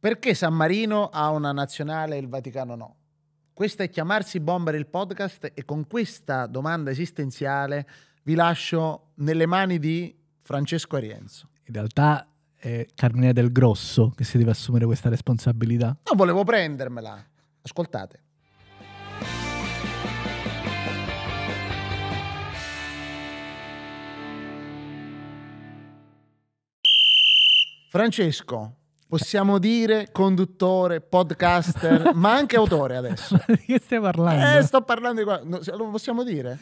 Perché San Marino ha una nazionale e il Vaticano no? Questo è chiamarsi Bomber il podcast e con questa domanda esistenziale vi lascio nelle mani di Francesco Arienzo. In realtà è Carmine del Grosso che si deve assumere questa responsabilità. No, volevo prendermela. Ascoltate. Francesco, possiamo dire conduttore, podcaster, ma anche autore adesso. di che stai parlando? Eh, sto parlando di qua. No, lo possiamo dire?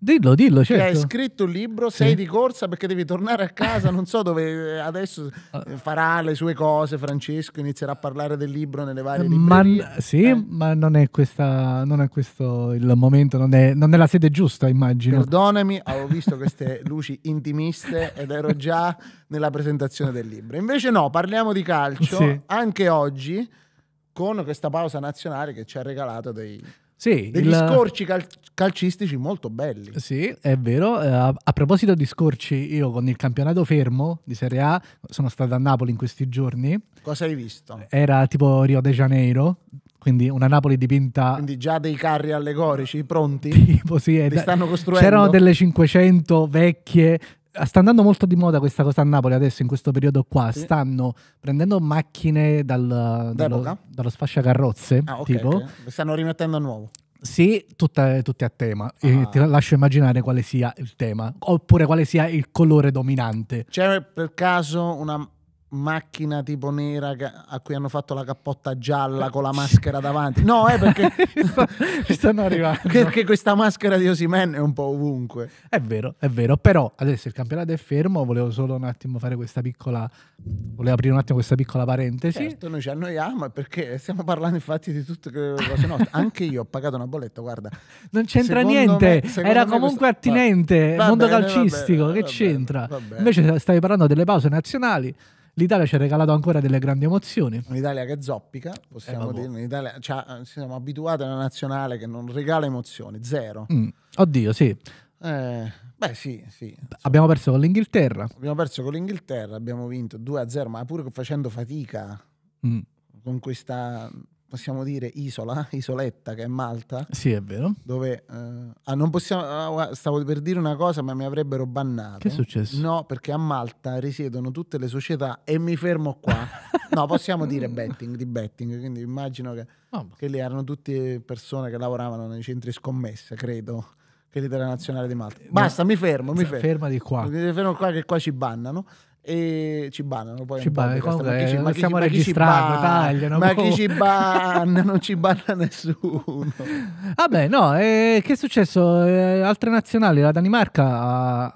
Dillo, dillo, certo. hai scritto un libro, sei sì. di corsa perché devi tornare a casa, non so dove eh, adesso ah. eh, farà le sue cose Francesco, inizierà a parlare del libro nelle varie librerie. Ma, sì, eh. ma non è, questa, non è, questo il momento, non è, non è, la sede giusta immagino. Perdonami, avevo visto queste luci intimiste ed ero già nella presentazione del libro. Invece no, parliamo di calcio sì. anche oggi con questa pausa nazionale che ci ha regalato dei sì, degli il... scorci cal- calcistici molto belli. Sì, è vero. Eh, a, a proposito di scorci, io con il campionato fermo di Serie A sono stato a Napoli in questi giorni. Cosa hai visto? Era tipo Rio de Janeiro, quindi una Napoli dipinta... Quindi già dei carri allegorici pronti? Tipo sì. Li da... stanno costruendo? C'erano delle 500 vecchie sta andando molto di moda questa cosa a Napoli adesso in questo periodo qua sì. stanno prendendo macchine dal, dallo, dallo sfasciacarrozze ah, okay, tipo okay. stanno rimettendo a nuovo sì, tutte, tutte a tema. Ah. ti lascio immaginare quale sia il tema, oppure quale sia il colore dominante. C'è per caso una macchina tipo nera a cui hanno fatto la cappotta gialla con la maschera davanti. No, è eh, perché mi stanno arrivando. Perché questa maschera di Osimen è un po' ovunque. È vero, è vero, però adesso il campionato è fermo, volevo solo un attimo fare questa piccola volevo aprire un attimo questa piccola parentesi. Certo, noi ci annoiamo perché stiamo parlando infatti di tutte quelle cose nostre. Anche io ho pagato una bolletta, guarda. Non c'entra niente, me, era comunque questo... attinente, va, mondo bene, calcistico, va bene, che c'entra? Invece stavi parlando delle pause nazionali. L'Italia ci ha regalato ancora delle grandi emozioni. Un'Italia che zoppica, possiamo eh, boh. dire. Un'Italia, cioè, siamo abituati a una nazionale che non regala emozioni, zero. Mm. Oddio, sì. Eh, beh, sì, sì. Abbiamo perso con l'Inghilterra. Abbiamo perso con l'Inghilterra, abbiamo vinto 2-0, ma pur facendo fatica mm. con questa possiamo dire isola, isoletta che è Malta. Sì, è vero. Dove eh, ah, non possiamo. Ah, stavo per dire una cosa, ma mi avrebbero bannato. Che è successo? No, perché a Malta risiedono tutte le società e mi fermo qua. no, possiamo dire betting di betting. Quindi immagino che, oh. che lì erano tutte persone che lavoravano nei centri scommesse, credo che l'Italia nazionale di Malta. Eh, Basta, no. mi fermo, mi fermo. di qua. Mi fermo qua che qua ci bannano e ci bannano poi ci bannano, comunque, ma chi, eh, ma chi, stiamo ma registrando, ci tagliano. Ma chi ci banna? non ci banna nessuno. Vabbè, no, eh, che è successo? Eh, altre nazionali, la Danimarca ha,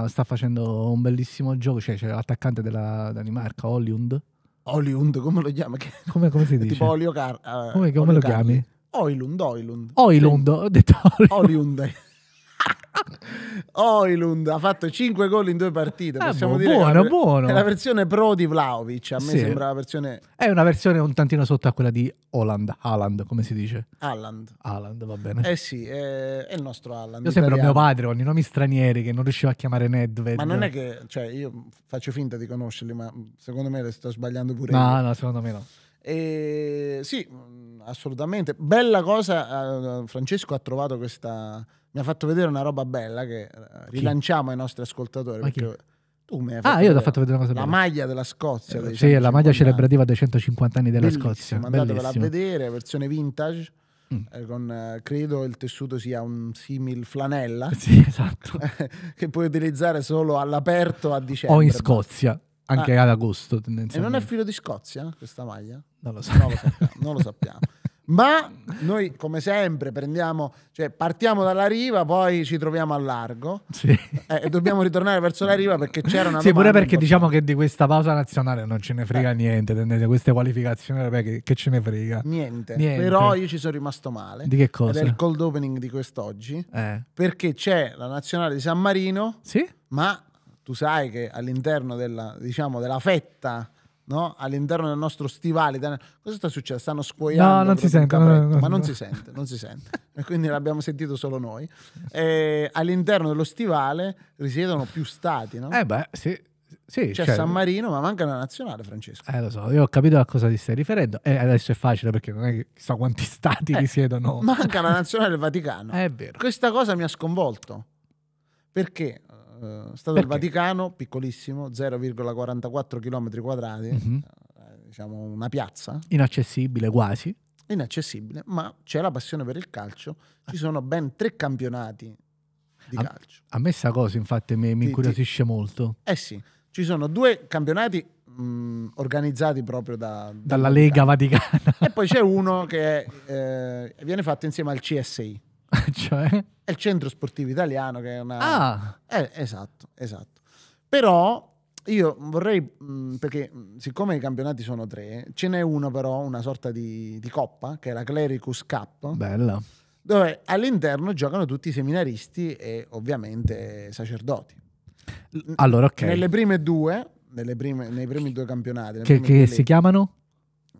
ha, sta facendo un bellissimo gioco, cioè c'è l'attaccante della Danimarca, Oliund. Oliund, come lo chiama? Come, come si dice? tipo Olio uh, come, come lo chiami? Oilund, Oilund. Oilund, ho detto Oilund. Oilund. Oilund ha fatto 5 gol in due partite. Ah, possiamo buono, dire buono, buono. È la versione pro di Vlaovic. A me sì. sembra la versione. È una versione un tantino sotto a quella di Holland. Haaland, come si dice? Haaland. Haaland, va bene. Eh sì, è, è il nostro Haaland. Io italiano. sembro mio padre con i nomi stranieri che non riuscivo a chiamare Nedved. Ma non è che, cioè, io faccio finta di conoscerli, ma secondo me le sto sbagliando pure no, io. No, secondo me no. E, sì, assolutamente. Bella cosa, eh, Francesco ha trovato questa mi ha fatto vedere una roba bella che eh, rilanciamo ai nostri ascoltatori. Ma chi? tu mi hai ah, fatto ah, io ti ho fatto vedere una cosa bella. maglia della Scozia. Eh, sì, la maglia celebrativa dei 150 anni della Bellissimo, Scozia. Andatevela a vedere, versione vintage. Mm. Eh, con, eh, credo il tessuto sia un simil flanella sì, esatto. che puoi utilizzare solo all'aperto a dicembre o in Scozia anche ah. ad agosto e non è filo di Scozia questa maglia? non lo, so. non lo sappiamo ma noi come sempre prendiamo, cioè partiamo dalla riva, poi ci troviamo al largo sì. eh, e dobbiamo ritornare verso la riva perché c'era una... Sì, pure perché diciamo che di questa pausa nazionale non ce ne frega eh. niente, tenete queste qualificazioni europee che, che ce ne frega. Niente. niente. però io ci sono rimasto male. Di che cosa? Ed cold opening di quest'oggi, eh. perché c'è la nazionale di San Marino, sì? ma tu sai che all'interno della, diciamo, della fetta no? all'interno del nostro stivale. Cosa sta succedendo? Stanno scuoiando. No, non si sente. No, no, ma non si sente, non si sente. e quindi l'abbiamo sentito solo noi. E all'interno dello stivale risiedono più stati, no? Eh beh, sì. Sì, c'è cioè, San Marino, ma manca la nazionale, Francesco. Eh, lo so, io ho capito a cosa ti stai riferendo. E adesso è facile perché non è che chissà quanti stati eh, risiedono. Manca la nazionale del Vaticano. È vero. Questa cosa mi ha sconvolto. Perché eh, stato Perché? del Vaticano, piccolissimo, 0,44 km quadrati, mm-hmm. diciamo una piazza. Inaccessibile quasi. Inaccessibile, ma c'è la passione per il calcio, ci sono ben tre campionati di a, calcio. A me sta cosa infatti mi, mi incuriosisce ti... molto. Eh sì, ci sono due campionati mh, mm, organizzati proprio da, dalla Vaticano. Lega Vaticana. e poi c'è uno che eh, viene fatto insieme al CSI. cioè? È il Centro Sportivo Italiano che è una... Ah! Eh, esatto, esatto. Però io vorrei, mm, perché mm, siccome i campionati sono tre, ce n'è uno però, una sorta di, di coppa, che è la Clericus Cup. Bella. Dove all'interno giocano tutti i seminaristi e ovviamente sacerdoti. Allora, ok. Nelle prime due, nelle prime, nei primi due campionati. Che, che si chiamano?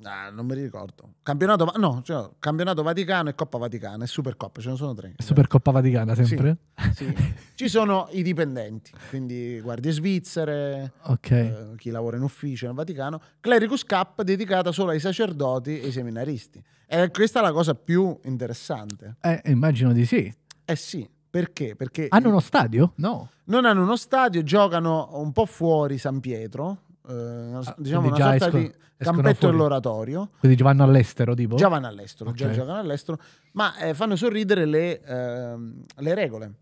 Ah, non mi ricordo. Campionato, no, cioè, campionato Vaticano e Coppa Vaticana e Supercoppa, ce ne sono tre. Supercoppa Vaticana sempre? Sì, sì. Ci sono i dipendenti, quindi guardie svizzere, okay. eh, chi lavora in ufficio nel Vaticano, Clericus Cup dedicata solo ai sacerdoti e ai seminaristi. E eh, questa è la cosa più interessante. Eh, immagino di sì. Eh sì. Perché? Perché hanno uno stadio? No. Non hanno uno stadio, giocano un po' fuori San Pietro, eh, ah, diciamo una sorta esco, di campetto dell'oratorio. Quindi già vanno all'estero, tipo? Già vanno all'estero, okay. già giocano all'estero, ma eh, fanno sorridere le, eh, le regole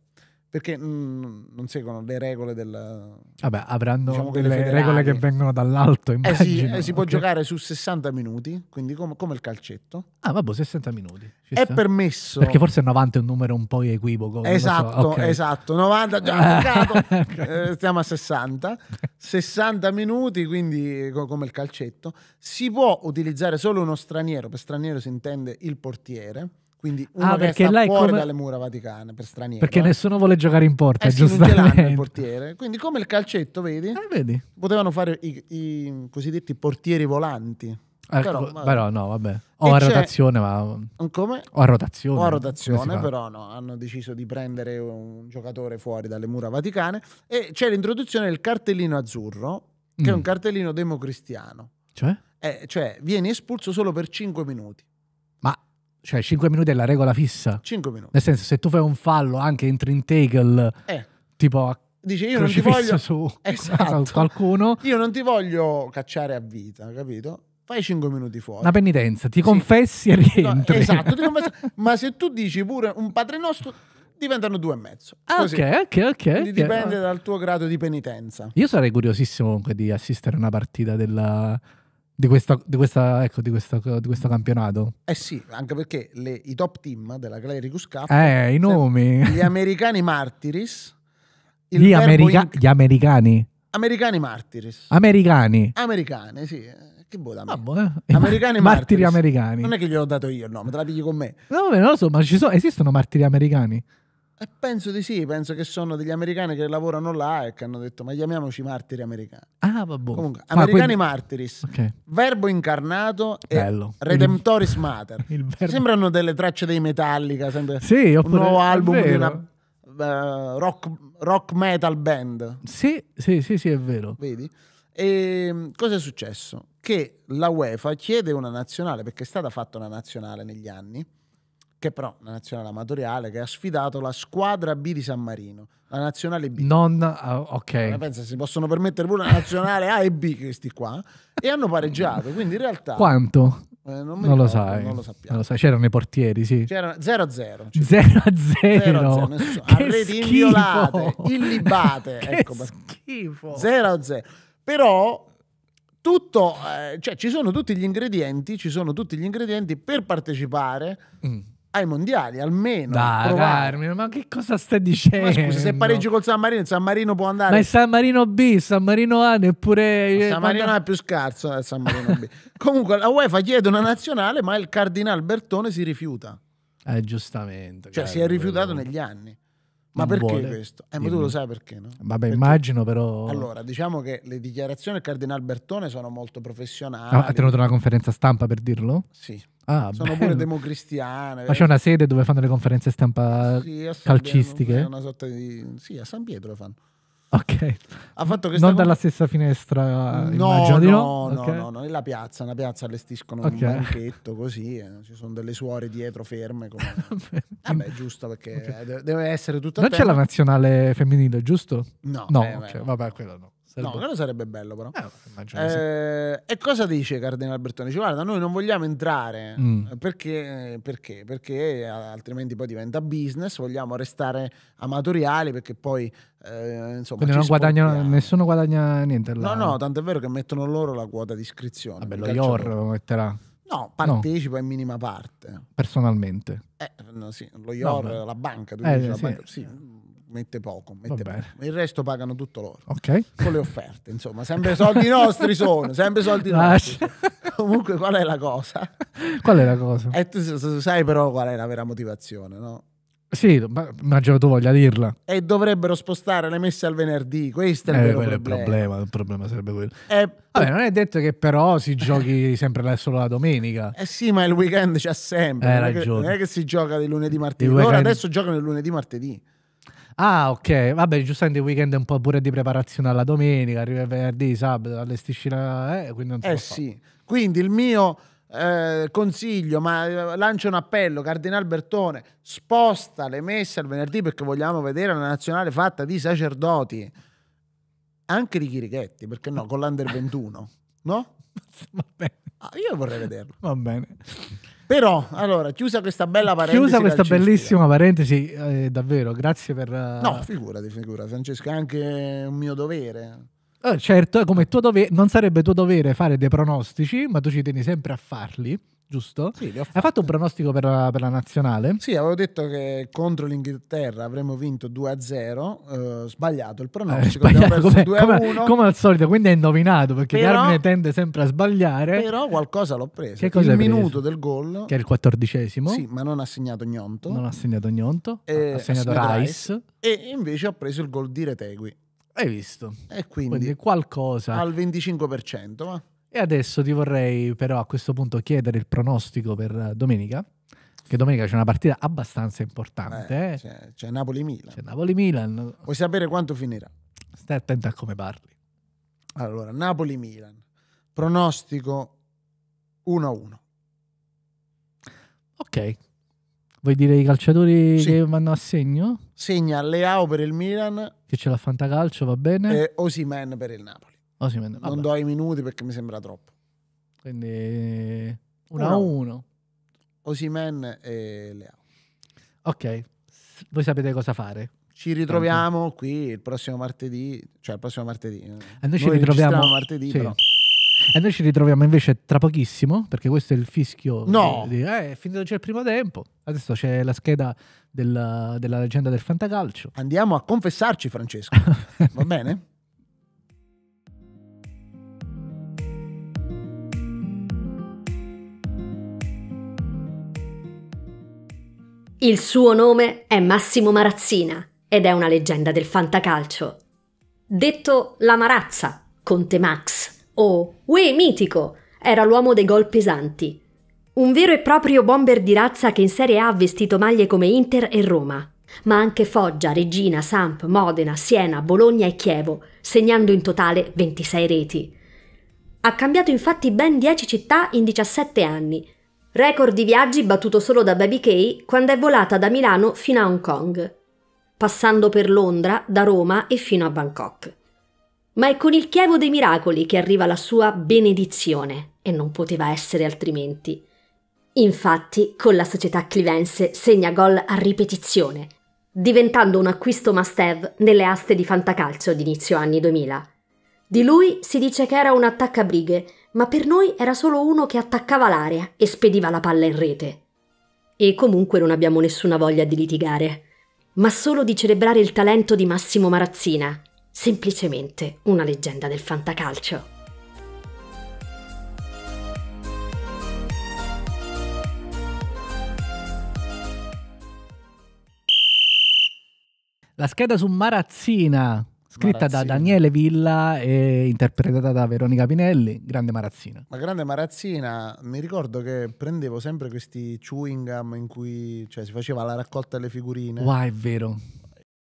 perché non seguono le regole del... Vabbè, avranno diciamo delle regole che vengono dall'alto, immagino. Eh sì, eh, si può okay. giocare su 60 minuti, quindi com come il calcetto. Ah, vabbè, 60 minuti. Ci è sta. permesso... Perché forse 90 è un numero un po' equivoco. Esatto, so. okay. esatto. 90, già eh, stiamo a 60. 60 minuti, quindi come il calcetto. Si può utilizzare solo uno straniero, per straniero si intende il portiere quindi ah, uno ah, perché lei fuori come... dalle mura vaticane per stranieri. Perché nessuno vuole giocare in porta, è eh giustamente. il portiere. Quindi come il calcetto, vedi? Eh, vedi. Potevano fare i, i cosiddetti portieri volanti. Eh, però, però, no, vabbè. O a rotazione, ma... Come? O a rotazione. O a rotazione, però no. Hanno deciso di prendere un giocatore fuori dalle mura vaticane. E c'è l'introduzione del cartellino azzurro, che mm. è un mm. cartellino democristiano. Cioè? Eh, cioè, viene espulso solo per 5 minuti. Cioè 5 minuti è la regola fissa. 5 minuti. Nel senso, se tu fai un fallo, anche entri in tackle, eh. tipo a Dice io non ti voglio su esatto. qualcuno. Io non ti voglio cacciare a vita, capito? Fai 5 minuti fuori. Una penitenza, ti confessi sì. e rientri. No, esatto, ma se tu dici pure un Padre Nostro, diventano due e mezzo. Ah, Così. ok, ok, ok. Quindi dipende okay. dal tuo grado di penitenza. Io sarei curiosissimo comunque di assistere a una partita della di, questo, di, questa, ecco, di, questa, di, questo campionato. Eh sì, anche perché le, i top team della Clericus Cup... Eh, i nomi! Gli americani martiris. Gli, America in... gli, americani? Americani martiris. Americani? Americani, sì. Che vuoi da me. Ah, boh, eh. martiri americani. Non è che gli ho dato io il nome, te la pigli con me. No, non lo so, ma so, esistono martiri americani? E eh, penso di sì, penso che sono degli americani che lavorano là e che hanno detto ma chiamiamoci martiri americani. Ah, vabbè. Comunque, ah, americani quindi... martiris, okay. verbo incarnato Bello. e redemptoris il... mater. Verbo... Sembrano delle tracce dei Metallica, sempre sì, oppure... un nuovo album di una uh, rock, rock, metal band. Sì, sì, sì, sì, è vero. Vedi? E ehm, cosa è successo? Che la UEFA chiede una nazionale, perché è stata fatta una nazionale negli anni, che però la nazionale amatoriale, che ha sfidato la squadra B di San Marino, la nazionale B. Non, uh, ok. Ma pensa, si possono permettere pure la nazionale A e B questi qua, e hanno pareggiato, quindi in realtà... Quanto? Eh, non, non ricordo, lo sai, non lo sappiamo. Lo c'erano i portieri, sì. C'era 0-0. 0-0. Arredi inviolate, illibate. che ecco, schifo. 0-0. Però tutto, eh, cioè ci sono tutti gli ingredienti, ci sono tutti gli ingredienti per partecipare. Mm ai mondiali almeno. Dai, Carmine, ma che cosa stai dicendo? Ma scusa, se pareggi col San Marino, San Marino può andare. Ma è San Marino B, San Marino A, neppure. Ma San Marino A è più scarso del eh, San Marino B. Comunque, la UEFA chiede una nazionale, ma il Cardinal Bertone si rifiuta. Eh, giustamente. Cioè, si è rifiutato quello. negli anni. Ma perché vuole. questo? Eh, ma tu lo sai perché, no? Vabbè, perché? immagino però... Allora, diciamo che le dichiarazioni del Cardinal Bertone sono molto professionali. Ah, ha tenuto una conferenza stampa per dirlo? Sì. Ah, sono bello. pure democristiane. Ma c'è una sede dove fanno le conferenze stampa sì, calcistiche? Pietro, una sorta di... Sì, a San Pietro fanno. Ok. Ha fatto questa non dalla stessa finestra, no, immagino di no. No, okay. no, no, nella piazza, nella piazza allestiscono okay. un banchetto così, eh. ci sono delle suore dietro ferme. Come... Vabbè, giusto perché okay. deve essere tutta... Non c'è la nazionale femminile, giusto? No. No, eh, vabbè, no. vabbè, quello no. Sarebbe... No, quello sarebbe bello però. Eh, eh, e cosa dice Cardinal Bertone? Dice guarda, noi non vogliamo entrare mm. perché, eh, perché? Perché eh, altrimenti poi diventa business, vogliamo restare amatoriali perché poi eh, insomma, guadagna, nessuno guadagna niente. Là. No, no, tanto è vero che mettono loro la quota di iscrizione. Vabbè, lo IOR lo metterà. No, partecipa no. in minima parte. Personalmente. Eh, no, sì, lo IOR, no, la banca, tu eh, dici, sì. la banca, sì mette poco, mette poco. il resto pagano tutto loro okay. con le offerte insomma sempre soldi nostri sono sempre soldi nostri comunque qual è la cosa qual è la cosa e eh, tu sai però qual è la vera motivazione no sì, ma immagino tu voglia dirla. E dovrebbero spostare le messe al venerdì, questo è il, eh, problema. problema. Il problema sarebbe quello. Eh, Vabbè, non è detto che però si eh. giochi sempre solo la domenica. Eh sì, ma il weekend c'è sempre. Eh, non, è che, non, è che, si gioca di lunedì martedì. Loro ora adesso giocano il lunedì martedì. Ah, ok. Vabbè, giustamente il weekend è un po' pure di preparazione alla domenica, arriva il venerdì, sabato, allestisci la... Eh, quindi eh sì. Quindi il mio eh, consiglio, ma eh, lancio un appello, Cardinal Bertone, sposta le messe al venerdì perché vogliamo vedere una nazionale fatta di sacerdoti. Anche di Chirichetti, perché no, con l'Under 21, no? Va bene. Ah, io vorrei vederlo. Va bene. Però, allora, chiusa questa bella parentesi. Chiusa questa bellissima parentesi, eh, davvero, grazie per... Eh, no, figurati, figura, Francesca, è anche un mio dovere. Eh, certo, come tuo dovere, non sarebbe tuo dovere fare dei pronostici, ma tu ci tieni sempre a farli giusto? Sì, li ho fatti. Hai fatto un pronostico per la, per la, nazionale? Sì, avevo detto che contro l'Inghilterra avremmo vinto 2-0, eh, sbagliato il eh, pronostico, eh, sbagliato, come, come, come, al solito, quindi hai indovinato, perché Carmine tende sempre a sbagliare. Però qualcosa l'ho preso. Che cosa il minuto preso? del gol. Che è il quattordicesimo. Sì, ma non ha segnato Gnonto. Non ha segnato Gnonto, eh, ha segnato, segnato Rice. E invece ho preso il gol di Retegui. Hai visto? E quindi, quindi qualcosa. Al 25%, ma... E adesso ti vorrei però a questo punto chiedere il pronostico per domenica, che domenica c'è una partita abbastanza importante. Eh, eh. c'è, c'è Napoli-Milan. C'è Napoli-Milan. Vuoi sapere quanto finirà? Stai attento a come parli. Allora, Napoli-Milan, pronostico 1-1. Ok. Vuoi dire i calciatori sì. che vanno a segno? Segna Leao per il Milan. Che c'è la Fantacalcio, va bene. E Osimen per il Napoli. Osimhen, oh, non do i minuti perché mi sembra troppo. Quindi 1 a 1. Osimen e Leao. Ok, voi sapete cosa fare. Ci ritroviamo Tanto. qui il prossimo martedì, cioè il prossimo martedì. E noi, noi ci ritroviamo ci martedì, sì. però. E noi ci ritroviamo invece tra pochissimo, perché questo è il fischio. No! Di, eh, è finito già il primo tempo. Adesso c'è la scheda della, della leggenda del fantacalcio. Andiamo a confessarci, Francesco. Va bene? Il suo nome è Massimo Marazzina ed è una leggenda del fantacalcio. Detto la Marazza, Conte Max o Ue Mitico, era l'uomo dei gol pesanti. Un vero e proprio bomber di razza che in Serie A ha vestito maglie come Inter e Roma, ma anche Foggia, Regina, Samp, Modena, Siena, Bologna e Chievo, segnando in totale 26 reti. Ha cambiato infatti ben 10 città in 17 anni Record di viaggi battuto solo da Baby Kay quando è volata da Milano fino a Hong Kong, passando per Londra, da Roma e fino a Bangkok. Ma è con il chievo dei miracoli che arriva la sua benedizione, e non poteva essere altrimenti. Infatti, con la società clivense segna gol a ripetizione, diventando un acquisto must-have nelle aste di fantacalcio d'inizio anni 2000. Di lui si dice che era un attaccabrighe, ma per noi era solo uno che attaccava l'area e spediva la palla in rete. E comunque non abbiamo nessuna voglia di litigare, ma solo di celebrare il talento di Massimo Marazzina, semplicemente una leggenda del fantacalcio. La scheda su Marazzina, scritta Marazzini. da Daniele Villa e interpretata da Veronica Pinelli, Grande Marazzina. La Grande Marazzina, mi ricordo che prendevo sempre questi chewing gum in cui cioè, si faceva la raccolta delle figurine. Wow, è vero.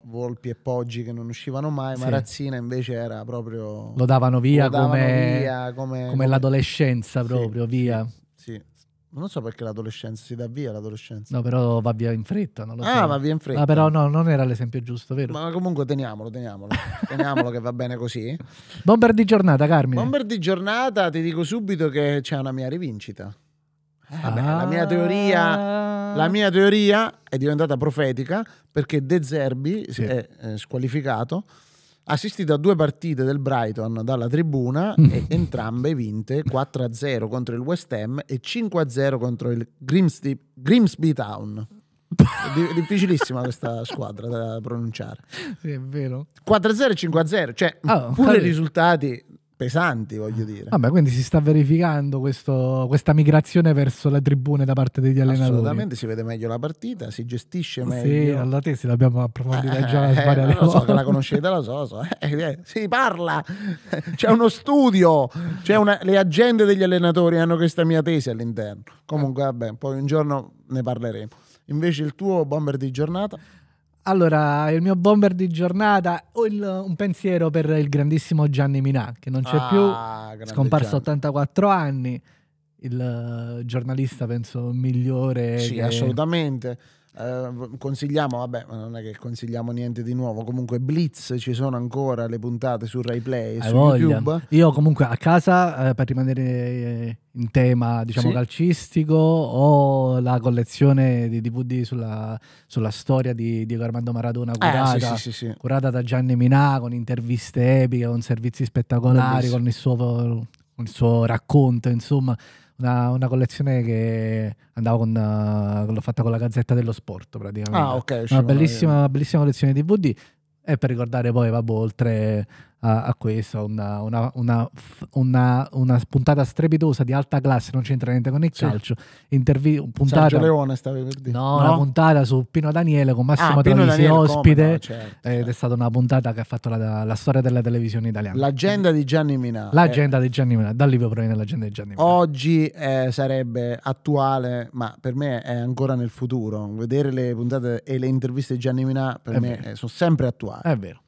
Volpi e Poggi che non uscivano mai, sì. Marazzina invece era proprio... Lo davano via, lo davano come, via come, come, come, l'adolescenza proprio, sì, via. sì. sì non so perché l'adolescenza si dà via l'adolescenza. No, però va via in fretta, non lo ah, so. Ah, va via in fretta. Ah, però no, non era l'esempio giusto, vero? Ma comunque teniamolo, teniamolo. teniamolo che va bene così. Bomber di giornata, Carmine. Bomber di giornata, ti dico subito che c'è una mia rivincita. Eh, ah. beh, la, mia ah. teoria, la mia teoria è diventata profetica perché De Zerbi sì. è eh, squalificato assistito a due partite del Brighton dalla tribuna mm. e entrambe vinte 4-0 contro il West Ham e 5-0 contro il Grimsby, Grimsby Town. È difficilissima questa squadra da pronunciare. Sì, è vero. 4-0 e 5-0, cioè oh, pure i risultati pesanti, voglio dire. Vabbè, quindi si sta verificando questo, questa migrazione verso le tribune da parte degli allenatori. Assolutamente, si vede meglio la partita, si gestisce meglio. Sì, alla tesi l'abbiamo approfondita eh, già eh, lo so che la conoscete, lo so, so. Eh, eh, si parla, c'è uno studio, c'è una, le agende degli allenatori hanno questa mia tesi all'interno. Comunque, vabbè, poi un giorno ne parleremo. Invece il tuo bomber di giornata? Allora, il mio bomber di giornata, ho il, un pensiero per il grandissimo Gianni Minà, che non c'è ah, più, scomparso a 84 anni, il eh, giornalista penso migliore. Sì, che... assolutamente. Ehm, consigliamo, vabbè, non è che consigliamo niente di nuovo. Comunque, Blitz ci sono ancora le puntate su Rai Play e su voglia. YouTube. Io, comunque, a casa eh, per rimanere eh, in tema, diciamo, sì. calcistico, ho la collezione di DVD sulla, sulla storia di Diego Armando Maradona, eh, curata, eh, sì, sì, curata da Gianni Minà con interviste epiche, con servizi spettacolari, con il suo, con il suo racconto, insomma una, una collezione che andavo con, uh, l'ho fatta con la Gazzetta dello Sport praticamente. Ah, ok. Una bellissima, bellissima collezione di DVD e per ricordare poi, vabbè, oltre a, a questo, una, una, una, una, puntata strepitosa di alta classe, non c'entra niente con il sì. calcio. Intervi- puntata, Sergio Leone stavi per dire. No, no, una puntata su Pino Daniele con Massimo ah, Travisi ospite no, certo, ed è certo. stata una puntata che ha fatto la, la storia della televisione italiana. L'agenda di Gianni Minà. Eh. L'agenda eh. di Gianni Minà, da lì proviene l'agenda di Gianni Minà. Oggi eh, sarebbe attuale, ma per me è ancora nel futuro. Vedere le puntate e le interviste di Gianni Minà per è me vero. Eh, sono sempre attuali. È vero.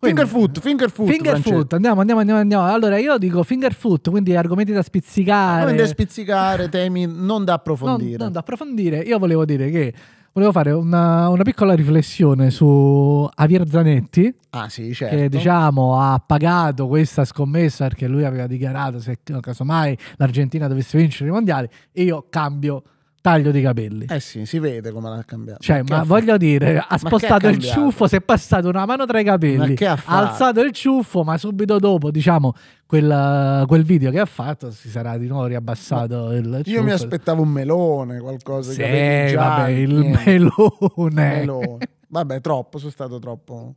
Quindi, fingerfoot, fingerfoot. Fingerfoot, andiamo, andiamo, andiamo, andiamo. Allora io dico fingerfoot, quindi argomenti da spizzicare. Argomenti da spizzicare, temi non da approfondire. Non, non, da approfondire. Io volevo dire che volevo fare una, una piccola riflessione su Avier Zanetti. Ah, sì, certo. Che diciamo ha pagato questa scommessa perché lui aveva dichiarato se casomai l'Argentina dovesse vincere i mondiali, io cambio taglio di capelli. Eh sì, si vede come l'ha cambiato. Cioè, ma, ma voglio dire, ha spostato ha il ciuffo, si è passato una mano tra i capelli, ha, ha, alzato il ciuffo, ma subito dopo, diciamo, quel, quel, video che ha fatto si sarà di nuovo riabbassato ma il ciuffo. Io mi aspettavo un melone, qualcosa. Sì, vabbè, il melone. il melone. Vabbè, troppo, sono stato troppo...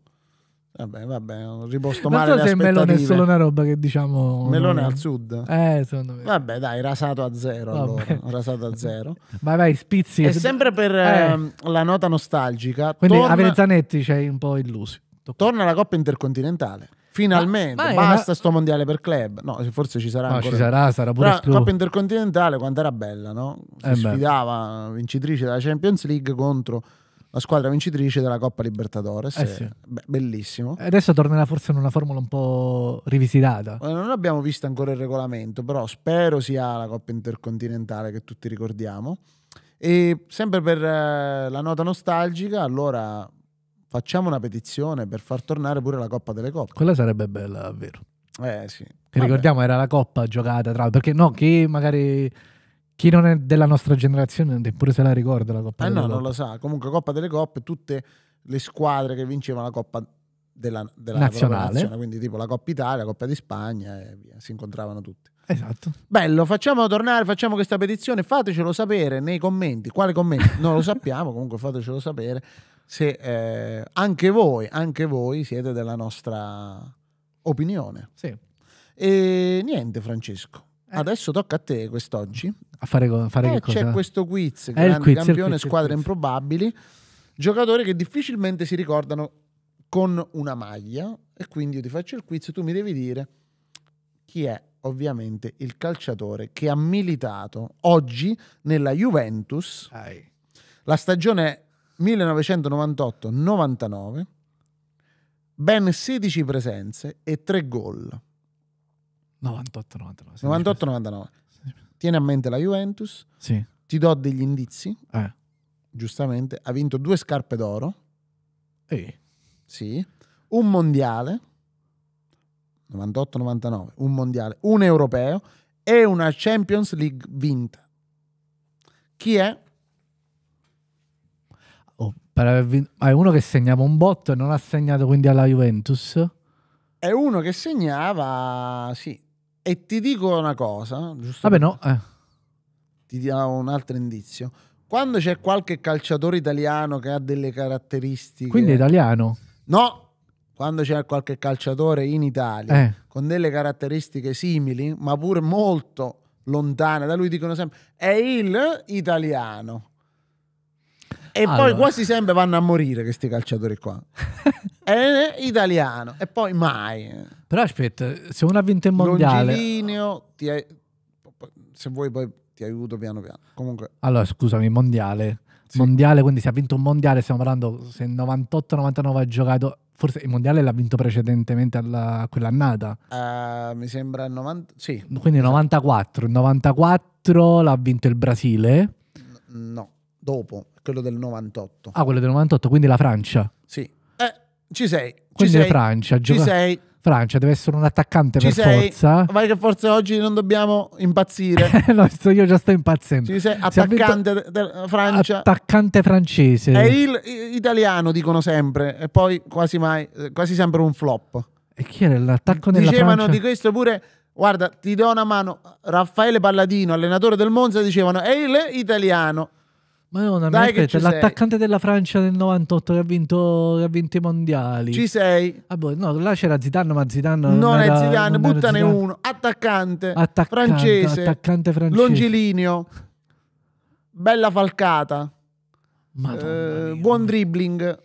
Vabbè, vabbè, ho riposto non male. Non so se melone è solo una roba che diciamo. Melone al sud. Eh, secondo me. Vabbè, dai, rasato a zero. Vabbè. Allora. Rasato a zero. Vai, vai, spizzi. E sempre per eh. Ehm, la nota nostalgica. Quindi torna... avere Zanetti ci hai un po' illusi. Torna la Coppa Intercontinentale. Finalmente, ma, ma basta una... sto mondiale per club. No, forse ci sarà no, ancora. ci sarà, sarà pure Però, Coppa Intercontinentale quanto era bella, no? Si eh sfidava beh. vincitrice della Champions League contro la squadra vincitrice della Coppa Libertadores. Eh sì. Be- bellissimo. Eh, adesso tornerà forse in una formula un po' rivisitata. Non abbiamo visto ancora il regolamento, però spero sia la Coppa Intercontinentale che tutti ricordiamo. E sempre per eh, la nota nostalgica, allora facciamo una petizione per far tornare pure la Coppa delle Coppe. Quella sarebbe bella, davvero. Eh sì. Che ricordiamo era la coppa giocata tra perché no che magari chi non è della nostra generazione neppure se la ricorda la Coppa eh delle no, Coppe. non lo sa. Comunque Coppa delle Coppe, tutte le squadre che vincevano la Coppa della, della nazionale, quindi tipo la Coppa Italia, la Coppa di Spagna e via, si incontravano tutti. Esatto. Bello, facciamo tornare, facciamo questa petizione, fatecelo sapere nei commenti, quale commento? Non lo sappiamo, comunque fatecelo sapere se eh, anche voi, anche voi siete della nostra opinione. Sì. E niente Francesco, eh. adesso tocca a te quest'oggi a fare, a fare eh, che cosa? C'è questo quiz, eh, grande, quiz campione, quiz, squadre improbabili, giocatori che difficilmente si ricordano con una maglia e quindi io ti faccio il quiz e tu mi devi dire chi è ovviamente il calciatore che ha militato oggi nella Juventus Ai. la stagione 1998-99 ben 16 presenze e 3 gol 98-99 98-99 tieni a mente la Juventus, sì. ti do degli indizi, eh. giustamente, ha vinto due scarpe d'oro, Ehi. sì, un mondiale, 98-99, un mondiale, un europeo e una Champions League vinta. Chi è? Oh, vinto, è uno che segnava un botto e non ha segnato quindi alla Juventus? È uno che segnava, sì, e ti dico una cosa, giusto? Vabbè, no. Eh. Ti do un altro indizio. Quando c'è qualche calciatore italiano che ha delle caratteristiche. Quindi italiano? No, quando c'è qualche calciatore in Italia eh. con delle caratteristiche simili, ma pur molto lontane da lui, dicono sempre è il italiano. E allora. poi quasi sempre vanno a morire questi calciatori qua. è italiano. E poi mai. Però aspetta, se uno ha vinto il mondiale... Longilineo, ti hai... se vuoi poi ti aiuto piano piano. Comunque... Allora, scusami, mondiale. Sì. Mondiale, quindi se ha vinto un mondiale, stiamo parlando se 98-99 ha giocato... Forse il mondiale l'ha vinto precedentemente a quell'annata. Uh, mi sembra 90... Sì. Quindi 94. Il 94 l'ha vinto il Brasile. No, dopo. Quello del 98. Ah, quello del 98, quindi la Francia. Sì. Eh, ci sei. Quindi ci sei. Francia. Ci gioca... sei. Francia deve essere un attaccante Ci per sei. forza. Ma che forse oggi non dobbiamo impazzire. no, io già sto impazzendo. Ci sei attaccante vinto... de... Francia. Attaccante francese. È il italiano, dicono sempre, e poi quasi mai, eh, quasi sempre un flop. E chi era l'attacco della Dicevano Francia? di questo pure Guarda, ti do una mano. Raffaele Palladino, allenatore del Monza, dicevano: È il italiano. Madonna, Dai aspetta, l'attaccante della Francia del 98 che ha vinto, che ha vinto i mondiali. Ci sei? Ah, boh, no, là c'era Zidane, ma Zidane non, non era, è Zidane, non buttane Zidane. uno. Attaccante, attaccante, francese, attaccante francese. Longilineo. Bella falcata. Eh, buon dribbling.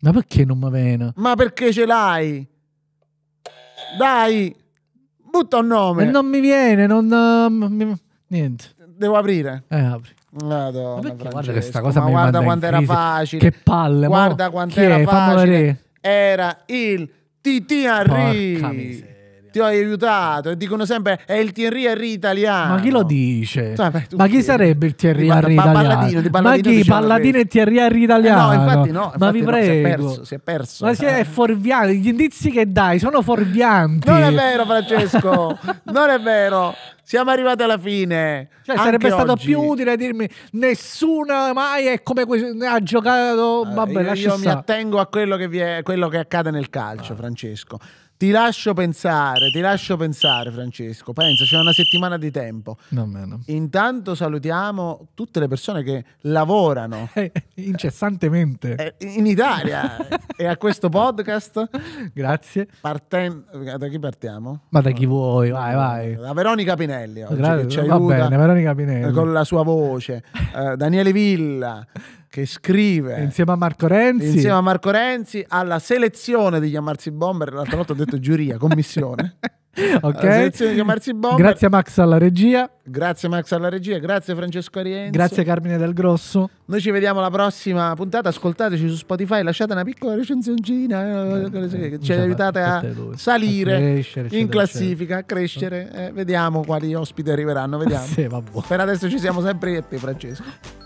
Ma perché non mi viene? Ma perché ce l'hai? Dai! Butta un nome. E non mi viene, non... Uh, mi... niente. Devo aprire? Eh, apri. Madonna, Ma perché, guarda questa cosa Ma guarda quanto era facile. Che palle. Guarda quanto era facile. Era il TT Henry ti ho aiutato. E dicono sempre è il Thierry Henry italiano. Ma chi lo dice? Sì, cioè, beh, ma chi sarebbe il Thierry Henry italiano? Di ma chi? Palladino diciamo e Thierry Henry italiano? Eh no, infatti no. Infatti ma vi no, prego. Si è perso. Si è perso ma si è fuorviante. Gli indizi che dai sono fuorvianti. Non è vero, Francesco. non è vero siamo arrivati alla fine. Cioè, sarebbe stato oggi. più utile dirmi nessuna mai è come que- ha giocato. Vabbè, io, io mi attengo a quello che, è, quello che accade nel calcio, ah. Francesco. Ti lascio pensare, ti lascio pensare Francesco, pensa, c'è una settimana di tempo. No, no. Intanto salutiamo tutte le persone che lavorano eh, incessantemente eh, in Italia e a questo podcast. Grazie. Parten... Da chi partiamo? Ma da chi vuoi, vai, vai. Da Veronica Pinelli, oggi, Gra- ci va bene, Veronica Pinelli. con la sua voce. Uh, Daniele Villa, che scrive insieme a Marco Renzi insieme a Marco Renzi alla selezione degli chiamarsi bomber l'altra volta ho detto giuria commissione ok grazie Max alla regia grazie Max alla regia grazie Francesco Arienzo grazie Carmine Del Grosso noi ci vediamo alla prossima puntata ascoltateci su Spotify lasciate una piccola recensioncina eh, che eh, ci aiutate a salire a crescere, in classifica a crescere eh, vediamo quali ospiti arriveranno vediamo sì, per adesso ci siamo sempre e te Francesco